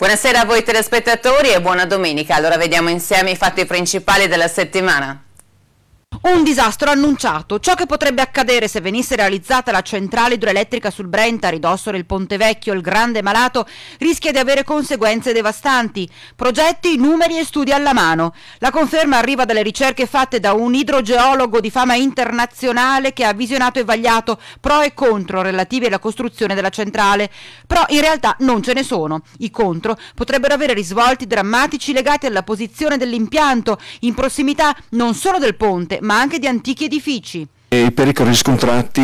Buonasera a voi telespettatori e buona domenica. Allora vediamo insieme i fatti principali della settimana. Un disastro annunciato, ciò che potrebbe accadere se venisse realizzata la centrale idroelettrica sul Brenta a ridosso del Ponte Vecchio, il grande malato, rischia di avere conseguenze devastanti. Progetti, numeri e studi alla mano. La conferma arriva dalle ricerche fatte da un idrogeologo di fama internazionale che ha visionato e vagliato pro e contro relativi alla costruzione della centrale. Però in realtà non ce ne sono. I contro potrebbero avere risvolti drammatici legati alla posizione dell'impianto, in prossimità non solo del ponte, ma anche di antichi edifici. E I pericoli riscontrati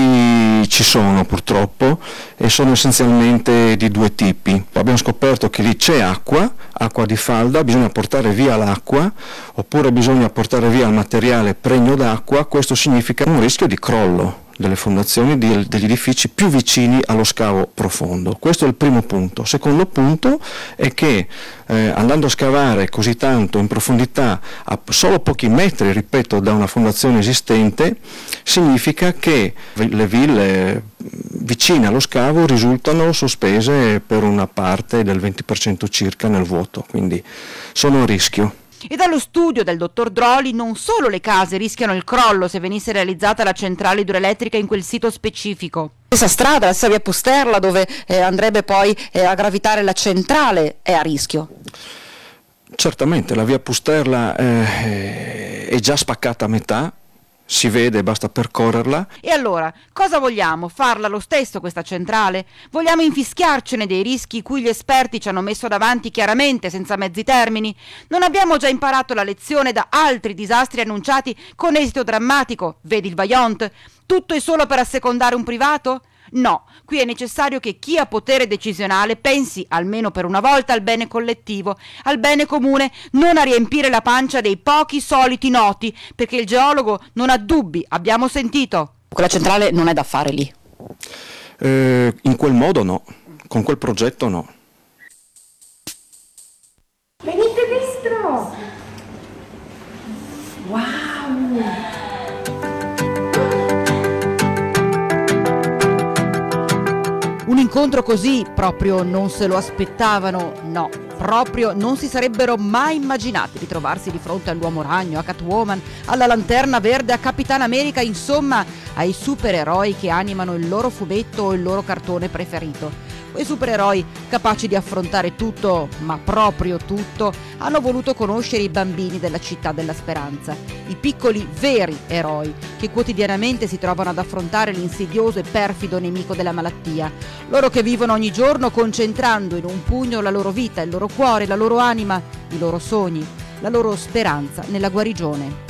ci sono purtroppo e sono essenzialmente di due tipi. Abbiamo scoperto che lì c'è acqua, acqua di falda, bisogna portare via l'acqua oppure bisogna portare via il materiale pregno d'acqua, questo significa un rischio di crollo delle fondazioni degli edifici più vicini allo scavo profondo. Questo è il primo punto. Secondo punto è che eh, andando a scavare così tanto in profondità a solo pochi metri, ripeto, da una fondazione esistente, significa che le ville vicine allo scavo risultano sospese per una parte del 20% circa nel vuoto, quindi sono a rischio. E dallo studio del dottor Droli non solo le case rischiano il crollo se venisse realizzata la centrale idroelettrica in quel sito specifico. Questa strada, la stessa via Pusterla, dove eh, andrebbe poi eh, a gravitare la centrale, è a rischio. Certamente, la via Pusterla eh, eh, è già spaccata a metà, si vede, basta percorrerla. E allora, cosa vogliamo? Farla lo stesso questa centrale? Vogliamo infischiarcene dei rischi cui gli esperti ci hanno messo davanti chiaramente, senza mezzi termini? Non abbiamo già imparato la lezione da altri disastri annunciati con esito drammatico, vedi il Vajont? Tutto è solo per assecondare un privato? No, qui è necessario che chi ha potere decisionale pensi, almeno per una volta, al bene collettivo, al bene comune, non a riempire la pancia dei pochi soliti noti, perché il geologo non ha dubbi, abbiamo sentito. Quella centrale non è da fare lì. Eh, in quel modo no, con quel progetto no. Venite incontro così proprio non se lo aspettavano, no, proprio non si sarebbero mai immaginati di trovarsi di fronte all'uomo ragno, a Catwoman, alla lanterna verde, a Capitan America, insomma ai supereroi che animano il loro fumetto o il loro cartone preferito e supereroi capaci di affrontare tutto, ma proprio tutto, hanno voluto conoscere i bambini della città della speranza, i piccoli veri eroi che quotidianamente si trovano ad affrontare l'insidioso e perfido nemico della malattia, loro che vivono ogni giorno concentrando in un pugno la loro vita, il loro cuore, la loro anima, i loro sogni, la loro speranza nella guarigione.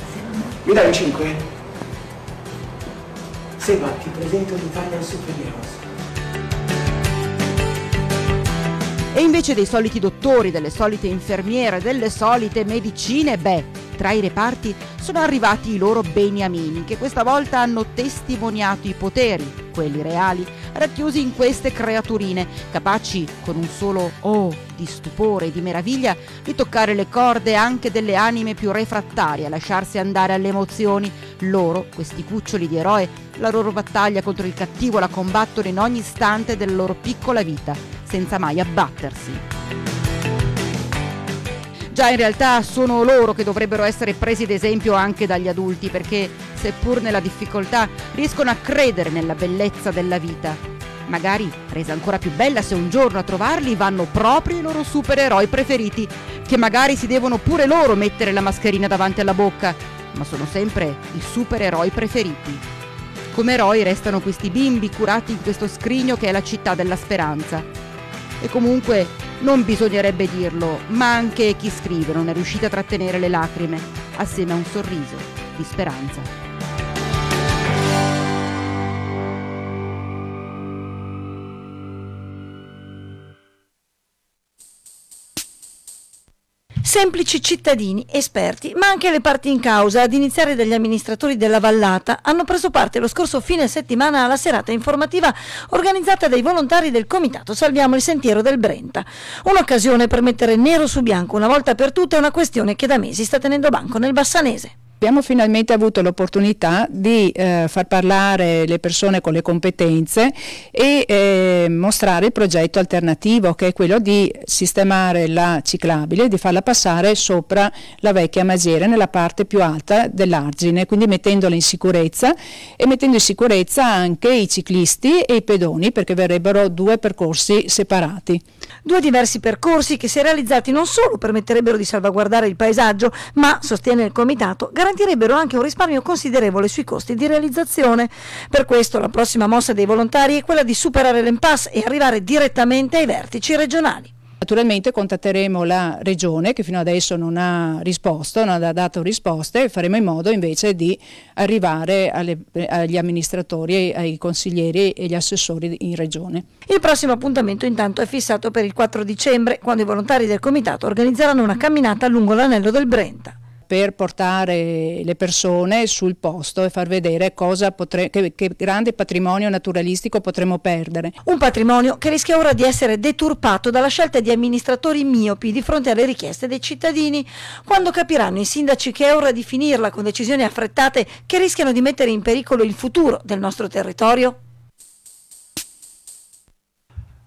Mi dai 5? Seba, ti presento l'Italia Superheroes. E invece dei soliti dottori, delle solite infermiere, delle solite medicine, beh, tra i reparti sono arrivati i loro beniamini, che questa volta hanno testimoniato i poteri, quelli reali, racchiusi in queste creaturine, capaci con un solo oh di stupore e di meraviglia di toccare le corde anche delle anime più refrattarie, a lasciarsi andare alle emozioni. Loro, questi cuccioli di eroe, la loro battaglia contro il cattivo la combattono in ogni istante della loro piccola vita, senza mai abbattersi. Già in realtà sono loro che dovrebbero essere presi d'esempio anche dagli adulti perché, seppur nella difficoltà, riescono a credere nella bellezza della vita. Magari resa ancora più bella se un giorno a trovarli vanno proprio i loro supereroi preferiti, che magari si devono pure loro mettere la mascherina davanti alla bocca, ma sono sempre i supereroi preferiti. Come eroi restano questi bimbi curati in questo scrigno che è la città della speranza. E comunque non bisognerebbe dirlo, ma anche chi scrive non è riuscito a trattenere le lacrime, assieme a un sorriso di speranza. semplici cittadini, esperti, ma anche le parti in causa, ad iniziare dagli amministratori della vallata, hanno preso parte lo scorso fine settimana alla serata informativa organizzata dai volontari del comitato Salviamo il Sentiero del Brenta. Un'occasione per mettere nero su bianco una volta per tutte una questione che da mesi sta tenendo banco nel Bassanese abbiamo finalmente avuto l'opportunità di eh, far parlare le persone con le competenze e eh, mostrare il progetto alternativo che è quello di sistemare la ciclabile, di farla passare sopra la vecchia magiera nella parte più alta dell'argine, quindi mettendola in sicurezza e mettendo in sicurezza anche i ciclisti e i pedoni perché verrebbero due percorsi separati. Due diversi percorsi che se realizzati non solo permetterebbero di salvaguardare il paesaggio ma, sostiene il comitato, garantiscono garantirebbero anche un risparmio considerevole sui costi di realizzazione. Per questo la prossima mossa dei volontari è quella di superare l'impasse e arrivare direttamente ai vertici regionali. Naturalmente contatteremo la Regione che fino adesso non ha risposto, non ha dato risposte e faremo in modo invece di arrivare alle, agli amministratori, ai consiglieri e agli assessori in Regione. Il prossimo appuntamento intanto è fissato per il 4 dicembre quando i volontari del Comitato organizzeranno una camminata lungo l'anello del Brenta per portare le persone sul posto e far vedere potre, che, che grande patrimonio naturalistico potremmo perdere. Un patrimonio che rischia ora di essere deturpato dalla scelta di amministratori miopi di fronte alle richieste dei cittadini, quando capiranno i sindaci che è ora di finirla con decisioni affrettate che rischiano di mettere in pericolo il futuro del nostro territorio?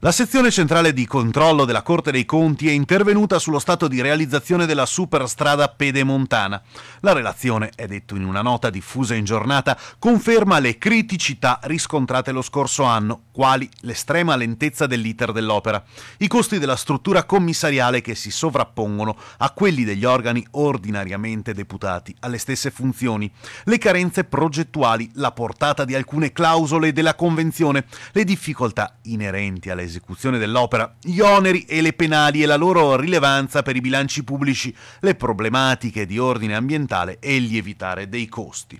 La sezione centrale di controllo della Corte dei Conti è intervenuta sullo stato di realizzazione della superstrada pedemontana. La relazione, è detto in una nota diffusa in giornata, conferma le criticità riscontrate lo scorso anno, quali l'estrema lentezza dell'iter dell'opera, i costi della struttura commissariale che si sovrappongono a quelli degli organi ordinariamente deputati alle stesse funzioni, le carenze progettuali, la portata di alcune clausole della Convenzione, le difficoltà inerenti alle esecuzione dell'opera, gli oneri e le penali e la loro rilevanza per i bilanci pubblici, le problematiche di ordine ambientale e il lievitare dei costi.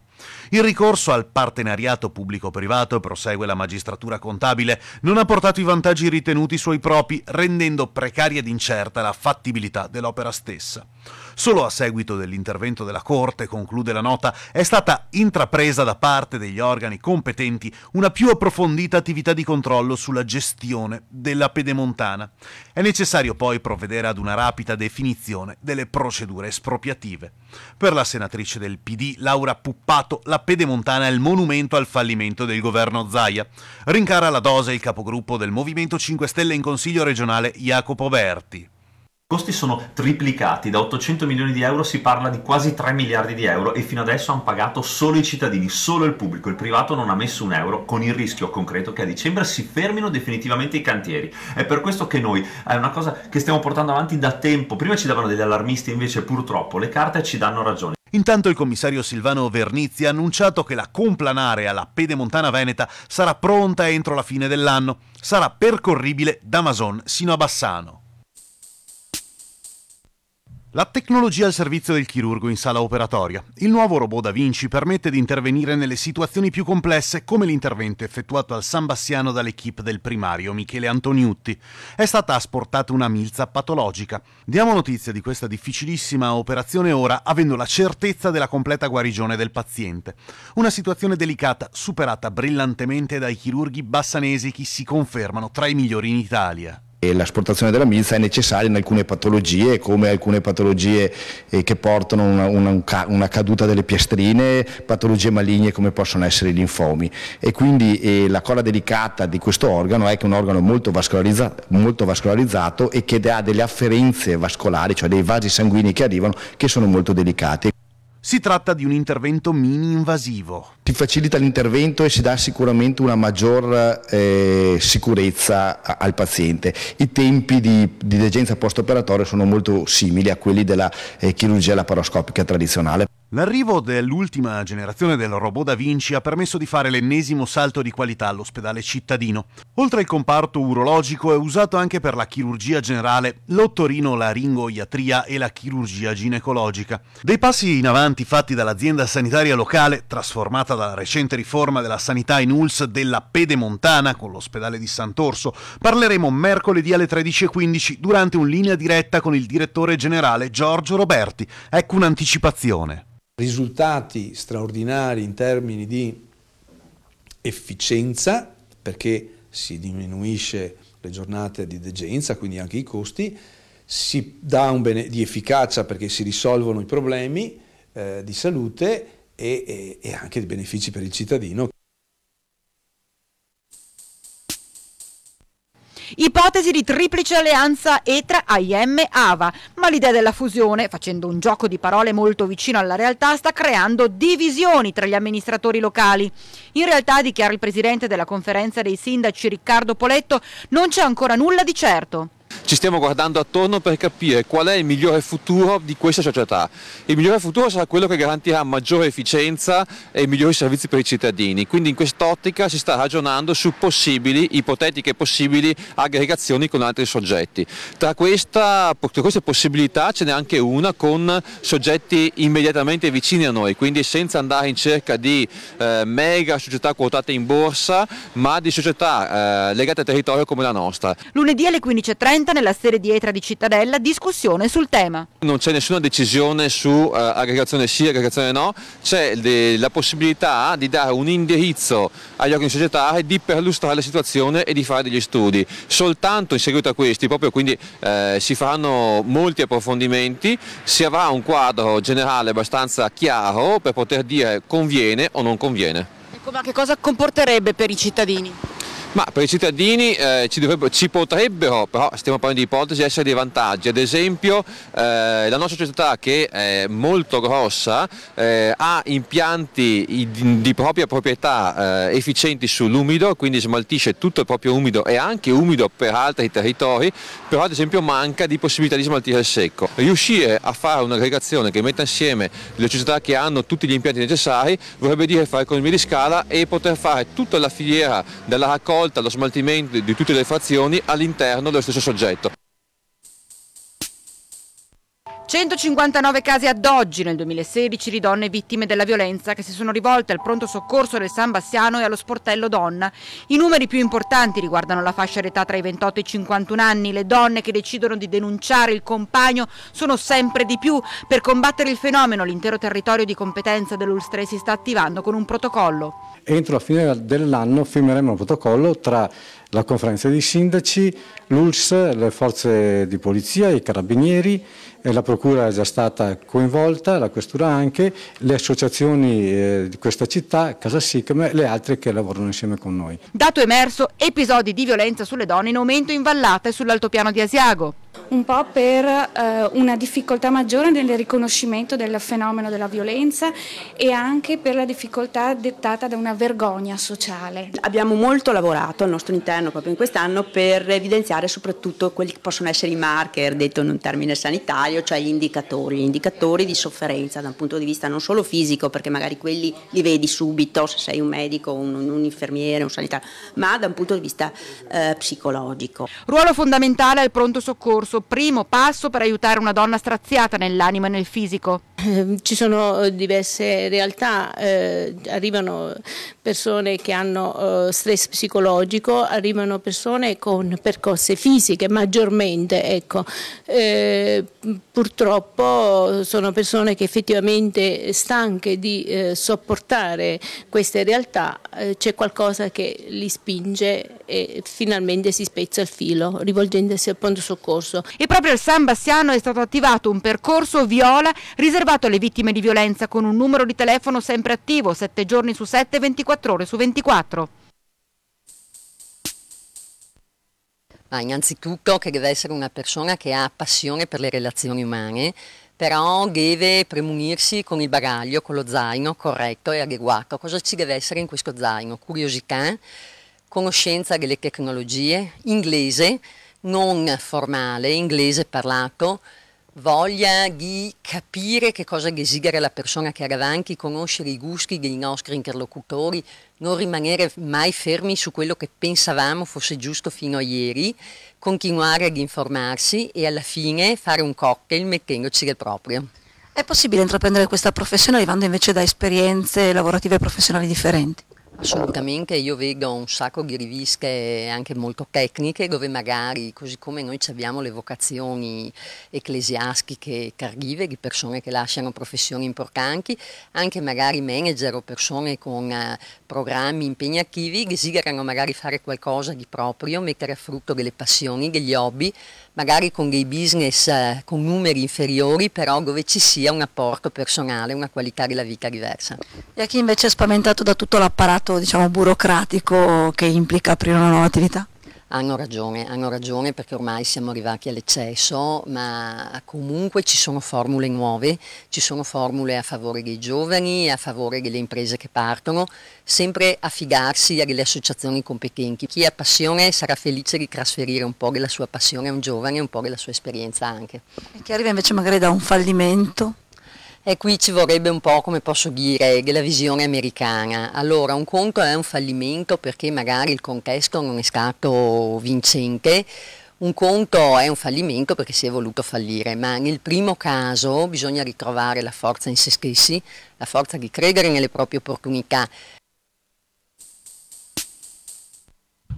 Il ricorso al partenariato pubblico-privato, prosegue la magistratura contabile, non ha portato i vantaggi ritenuti suoi propri, rendendo precaria ed incerta la fattibilità dell'opera stessa. Solo a seguito dell'intervento della Corte, conclude la nota, è stata intrapresa da parte degli organi competenti una più approfondita attività di controllo sulla gestione della pedemontana. È necessario poi provvedere ad una rapida definizione delle procedure espropriative. Per la senatrice del PD, Laura Puppato, la pedemontana è il monumento al fallimento del governo Zaia. Rincara la dose il capogruppo del Movimento 5 Stelle in Consiglio regionale Jacopo Berti. I costi sono triplicati, da 800 milioni di euro si parla di quasi 3 miliardi di euro e fino adesso hanno pagato solo i cittadini, solo il pubblico, il privato non ha messo un euro con il rischio concreto che a dicembre si fermino definitivamente i cantieri. È per questo che noi, è una cosa che stiamo portando avanti da tempo, prima ci davano degli allarmisti invece purtroppo le carte ci danno ragione. Intanto il commissario Silvano Vernizzi ha annunciato che la complanare alla Pedemontana Veneta sarà pronta entro la fine dell'anno. Sarà percorribile da Mason sino a Bassano. La tecnologia al servizio del chirurgo in sala operatoria. Il nuovo robot Da Vinci permette di intervenire nelle situazioni più complesse, come l'intervento effettuato al San Bassiano dall'equipe del primario Michele Antoniutti. È stata asportata una milza patologica. Diamo notizia di questa difficilissima operazione ora, avendo la certezza della completa guarigione del paziente. Una situazione delicata, superata brillantemente dai chirurghi bassanesi che si confermano tra i migliori in Italia e l'asportazione della milza è necessaria in alcune patologie come alcune patologie eh, che portano a una, una, una, caduta delle piastrine, patologie maligne come possono essere i linfomi e quindi eh, la cosa delicata di questo organo è che è un organo molto, vascolarizza, molto vascolarizzato e che ha delle afferenze vascolari, cioè dei vasi sanguigni che arrivano che sono molto delicati. Si tratta di un intervento mini-invasivo. Ti facilita l'intervento e si dà sicuramente una maggior eh, sicurezza al paziente. I tempi di, di degenza post-operatoria sono molto simili a quelli della eh, chirurgia laparoscopica tradizionale. L'arrivo dell'ultima generazione del robot da Vinci ha permesso di fare l'ennesimo salto di qualità all'ospedale cittadino. Oltre al comparto urologico è usato anche per la chirurgia generale, l'ottorino-laringoiatria e la chirurgia ginecologica. Dei passi in avanti fatti dall'azienda sanitaria locale, trasformata dalla recente riforma della sanità in ULS della Pedemontana con l'ospedale di Sant'Orso, parleremo mercoledì alle 13.15 durante un linea diretta con il direttore generale Giorgio Roberti. Ecco un'anticipazione risultati straordinari in termini di efficienza, perché si diminuisce le giornate di degenza, quindi anche i costi, si dà un bene di efficacia perché si risolvono i problemi eh, di salute e, e, e anche di benefici per il cittadino. Ipotesi di triplice alleanza ETRA-AIM-AVA, ma l'idea della fusione, facendo un gioco di parole molto vicino alla realtà, sta creando divisioni tra gli amministratori locali. In realtà, dichiara il presidente della conferenza dei sindaci Riccardo Poletto, non c'è ancora nulla di certo. Ci stiamo guardando attorno per capire qual è il migliore futuro di questa società. Il migliore futuro sarà quello che garantirà maggiore efficienza e migliori servizi per i cittadini. Quindi in quest'ottica si sta ragionando su possibili, ipotetiche possibili aggregazioni con altri soggetti. Tra, questa, tra queste possibilità ce n'è anche una con soggetti immediatamente vicini a noi, quindi senza andare in cerca di eh, mega società quotate in borsa, ma di società eh, legate al territorio come la nostra. Lunedì alle 15.30 30 nella serie di Etra di Cittadella discussione sul tema. Non c'è nessuna decisione su uh, aggregazione sì, aggregazione no, c'è la possibilità di dare un indirizzo agli organi societari di perlustrare la situazione e di fare degli studi. Soltanto in seguito a questi, proprio quindi eh, si faranno molti approfondimenti, si avrà un quadro generale abbastanza chiaro per poter dire conviene o non conviene. ma che cosa comporterebbe per i cittadini? Ma per i cittadini eh, ci, ci, potrebbero, però stiamo parlando di ipotesi, essere dei vantaggi. Ad esempio eh, la nostra società che è molto grossa eh, ha impianti di, di propria proprietà eh, efficienti sull'umido, quindi smaltisce tutto il proprio umido e anche umido per altri territori, però ad esempio manca di possibilità di smaltire il secco. Riuscire a fare un'aggregazione che metta insieme le società che hanno tutti gli impianti necessari vorrebbe dire fare economia di scala e poter fare tutta la filiera della raccolta volta lo smaltimento di tutte le frazioni all'interno dello stesso soggetto. 159 casi ad oggi nel 2016 di donne vittime della violenza che si sono rivolte al pronto soccorso del San Bassiano e allo sportello donna. I numeri più importanti riguardano la fascia d'età tra i 28 e i 51 anni. Le donne che decidono di denunciare il compagno sono sempre di più. Per combattere il fenomeno l'intero territorio di competenza dell'Ulstre si sta attivando con un protocollo. Entro la fine dell'anno firmeremo un protocollo tra la conferenza dei sindaci, l'ULS, le forze di polizia, i carabinieri, eh, la procura è già stata coinvolta, la questura anche, le associazioni eh, di questa città, Casa Sicame e le altre che lavorano insieme con noi. Dato emerso, episodi di violenza sulle donne in aumento in vallata e sull'altopiano di Asiago. Un po' per eh, una difficoltà maggiore nel riconoscimento del fenomeno della violenza e anche per la difficoltà dettata da una vergogna sociale. Abbiamo molto lavorato al nostro interno proprio in quest'anno per evidenziare valutare soprattutto quelli che possono essere i marker, detto in un termine sanitario, cioè gli indicatori, gli indicatori di sofferenza da un punto di vista non solo fisico, perché magari quelli li vedi subito se sei un medico, un, un infermiere, un sanitario, ma da un punto di vista eh, psicologico. Ruolo fondamentale al pronto soccorso, primo passo per aiutare una donna straziata nell'anima e nel fisico. Ehm, ci sono eh, diverse realtà, eh, arrivano persone che hanno eh, stress psicologico, arrivano persone con percosse fisiche maggiormente, ecco. eh, purtroppo sono persone che effettivamente stanche di eh, sopportare queste realtà, eh, c'è qualcosa che li spinge e finalmente si spezza il filo rivolgendosi al pronto soccorso. E proprio al San Bastiano è stato attivato un percorso viola riservato rilevato le vittime di violenza con un numero di telefono sempre attivo, 7 giorni su 7, 24 ore su 24. Ma innanzitutto che deve essere una persona che ha passione per le relazioni umane, però deve premunirsi con il bagaglio, con lo zaino corretto e adeguato. Cosa ci deve essere in questo zaino? Curiosità, conoscenza delle tecnologie, inglese, non formale, inglese parlato, voglia di capire che cosa desidera la persona che ha davanti, conoscere i gusti dei nostri interlocutori, non rimanere mai fermi su quello che pensavamo fosse giusto fino a ieri, continuare ad informarsi e alla fine fare un cocktail mettendoci del proprio. È possibile intraprendere questa professione arrivando invece da esperienze lavorative e professionali differenti? Assolutamente, io vedo un sacco di riviste anche molto tecniche dove magari, così come noi abbiamo le vocazioni ecclesiastiche tardive di persone che lasciano professioni importanti, anche magari manager o persone con eh, programmi impegnativi desiderano magari fare qualcosa di proprio, mettere a frutto delle passioni, degli hobby, magari con dei business eh, con numeri inferiori, però dove ci sia un apporto personale, una qualità della vita diversa. E a chi invece è spaventato da tutto l'apparato diciamo, burocratico che implica aprire una nuova attività? Hanno ragione, hanno ragione perché ormai siamo arrivati all'eccesso, ma comunque ci sono formule nuove, ci sono formule a favore dei giovani, a favore delle imprese che partono, sempre affidarsi alle associazioni competenti. Chi ha passione sarà felice di trasferire un po' della sua passione a un giovane, e un po' della sua esperienza anche. E chi arriva invece magari da un fallimento? E qui ci vorrebbe un po', come posso dire, della visione americana. Allora, un conto è un fallimento perché magari il contesto non è stato vincente, un conto è un fallimento perché si è voluto fallire, ma nel primo caso bisogna ritrovare la forza in se stessi, la forza di credere nelle proprie opportunità,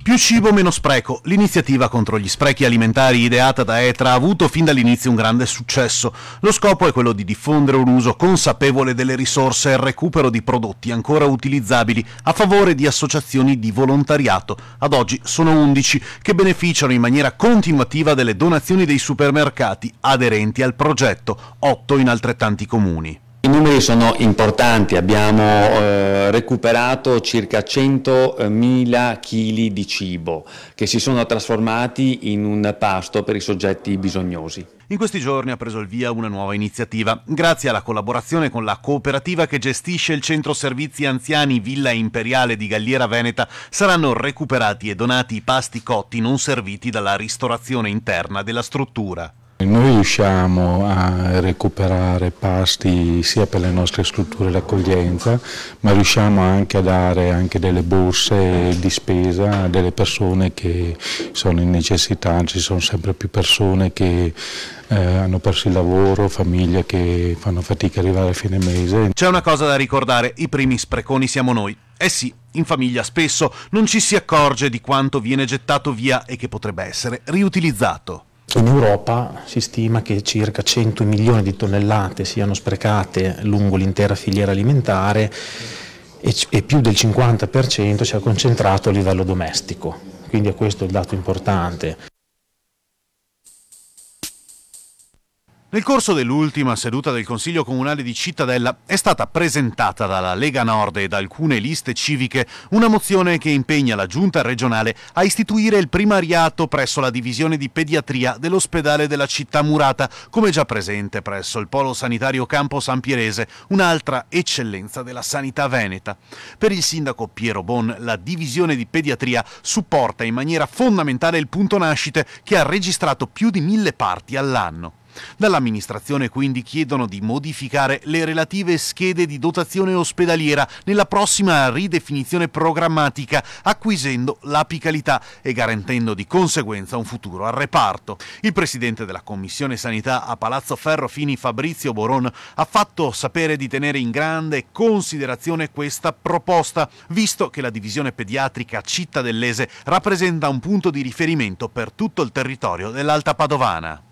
Più cibo, meno spreco. L'iniziativa contro gli sprechi alimentari ideata da ETRA ha avuto fin dall'inizio un grande successo. Lo scopo è quello di diffondere un uso consapevole delle risorse e il recupero di prodotti ancora utilizzabili a favore di associazioni di volontariato. Ad oggi sono 11 che beneficiano in maniera continuativa delle donazioni dei supermercati aderenti al progetto, 8 in altrettanti comuni. I numeri sono importanti, abbiamo eh, recuperato circa 100.000 kg di cibo che si sono trasformati in un pasto per i soggetti bisognosi. In questi giorni ha preso il via una nuova iniziativa, grazie alla collaborazione con la cooperativa che gestisce il centro servizi anziani Villa Imperiale di Galliera Veneta, saranno recuperati e donati i pasti cotti non serviti dalla ristorazione interna della struttura. Noi riusciamo a recuperare pasti sia per le nostre strutture d'accoglienza, ma riusciamo anche a dare anche delle borse di spesa a delle persone che sono in necessità, ci sono sempre più persone che eh, hanno perso il lavoro, famiglie che fanno fatica ad arrivare a fine mese. C'è una cosa da ricordare, i primi spreconi siamo noi. Eh sì, in famiglia spesso non ci si accorge di quanto viene gettato via e che potrebbe essere riutilizzato. In Europa si stima che circa 100 milioni di tonnellate siano sprecate lungo l'intera filiera alimentare e, e più del 50% sia concentrato a livello domestico, quindi questo è il dato importante. Nel corso dell'ultima seduta del Consiglio Comunale di Cittadella è stata presentata dalla Lega Nord e da alcune liste civiche una mozione che impegna la Giunta regionale a istituire il primariato presso la divisione di pediatria dell'ospedale della città murata, come già presente presso il Polo Sanitario Campo San Pierese, un'altra eccellenza della sanità veneta. Per il sindaco Piero Bon, la divisione di pediatria supporta in maniera fondamentale il punto nascite che ha registrato più di mille parti all'anno. Dall'amministrazione quindi chiedono di modificare le relative schede di dotazione ospedaliera nella prossima ridefinizione programmatica, acquisendo l'apicalità e garantendo di conseguenza un futuro al reparto. Il presidente della Commissione Sanità a Palazzo Ferro Fini, Fabrizio Boron, ha fatto sapere di tenere in grande considerazione questa proposta, visto che la divisione pediatrica cittadellese rappresenta un punto di riferimento per tutto il territorio dell'Alta Padovana.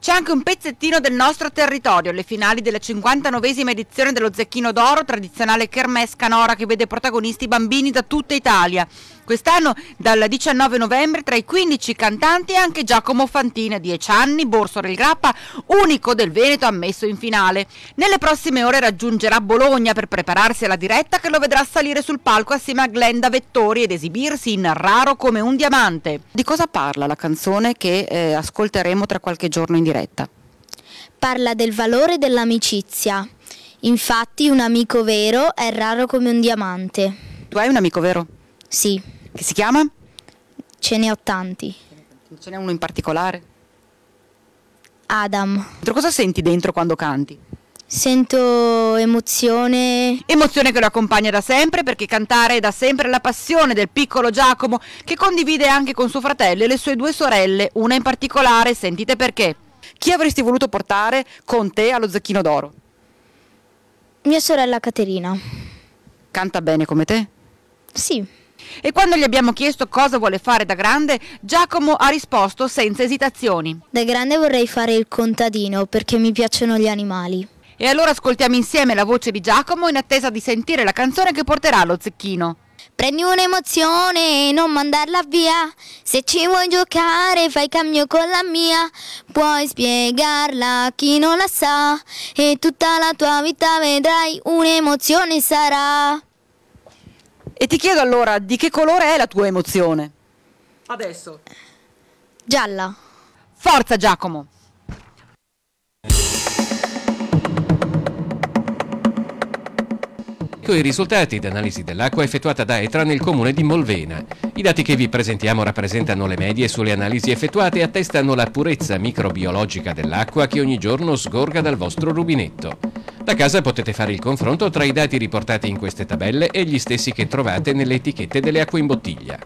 C'è anche un pezzettino del nostro territorio, le finali della 59esima edizione dello Zecchino d'Oro, tradizionale kermesse canora che vede protagonisti bambini da tutta Italia. Quest'anno, dal 19 novembre, tra i 15 cantanti è anche Giacomo Fantina, 10 anni, Borso del Grappa, unico del Veneto ammesso in finale. Nelle prossime ore raggiungerà Bologna per prepararsi alla diretta che lo vedrà salire sul palco assieme a Glenda Vettori ed esibirsi in Raro come un diamante. Di cosa parla la canzone che eh, ascolteremo tra qualche giorno in diretta. Parla del valore dell'amicizia. Infatti un amico vero è raro come un diamante. Tu hai un amico vero? Sì. Che si chiama? Ce ne ho tanti. Ce n'è uno in particolare? Adam. Cosa senti dentro quando canti? Sento emozione. Emozione che lo accompagna da sempre perché cantare è da sempre la passione del piccolo Giacomo che condivide anche con suo fratello e le sue due sorelle, una in particolare, sentite perché. Chi avresti voluto portare con te allo Zecchino d'Oro? Mia sorella Caterina. Canta bene come te? Sì. E quando gli abbiamo chiesto cosa vuole fare da grande, Giacomo ha risposto senza esitazioni. Da grande vorrei fare il contadino perché mi piacciono gli animali. E allora ascoltiamo insieme la voce di Giacomo in attesa di sentire la canzone che porterà allo Zecchino. Prendi un'emozione e non mandarla via. Se ci vuoi giocare fai cambio con la mia. Puoi spiegarla a chi non la sa. E tutta la tua vita vedrai un'emozione sarà. E ti chiedo allora di che colore è la tua emozione? Adesso. Gialla. Forza Giacomo. eletto ecco i risultati d'analisi dell'acqua effettuata da ETRA nel comune di Molvena. I dati che vi presentiamo rappresentano le medie sulle analisi effettuate e attestano la purezza microbiologica dell'acqua che ogni giorno sgorga dal vostro rubinetto. Da casa potete fare il confronto tra i dati riportati in queste tabelle e gli stessi che trovate nelle etichette delle acque in bottiglia.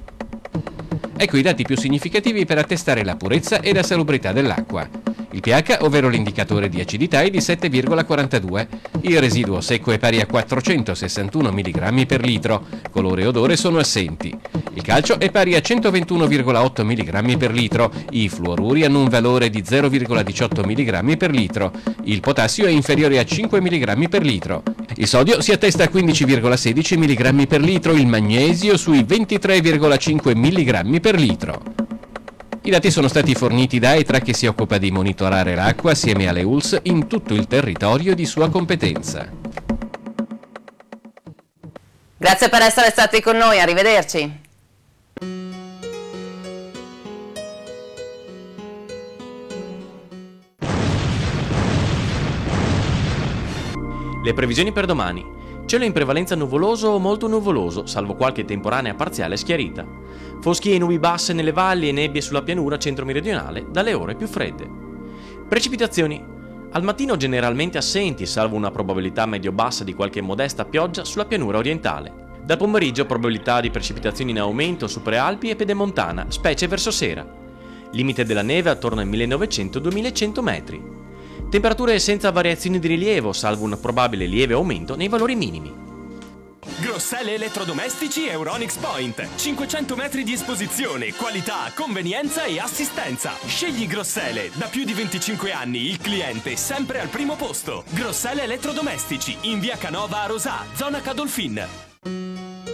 Ecco i dati più significativi per attestare la purezza e la salubrità dell'acqua. Il pH, ovvero l'indicatore di acidità, è di 7,42. Il residuo secco è pari a 461 mg per litro. Colore e odore sono assenti. Il calcio è pari a 121,8 mg per litro. I fluoruri hanno un valore di 0,18 mg per litro. Il potassio è inferiore a 5 mg per litro. Il sodio si attesta a 15,16 mg per litro, il magnesio sui 23,5 mg per litro. I dati sono stati forniti da ETRA che si occupa di monitorare l'acqua assieme alle ULS in tutto il territorio di sua competenza. Grazie per essere stati con noi, arrivederci. Le previsioni per domani. Cielo in prevalenza nuvoloso o molto nuvoloso, salvo qualche temporanea parziale schiarita. Foschie e nubi basse nelle valli e nebbie sulla pianura centro-meridionale dalle ore più fredde. Precipitazioni. Al mattino generalmente assenti, salvo una probabilità medio-bassa di qualche modesta pioggia sulla pianura orientale. Dal pomeriggio probabilità di precipitazioni in aumento su Prealpi e Pedemontana, specie verso sera. Limite della neve attorno ai 1900-2100 metri. Temperature senza variazioni di rilievo, salvo un probabile lieve aumento nei valori minimi. Grosselle elettrodomestici Euronix Point. 500 metri di esposizione, qualità, convenienza e assistenza. Scegli Grosselle. Da più di 25 anni il cliente sempre al primo posto. Grosselle elettrodomestici in via Canova a Rosà, zona Cadolfin.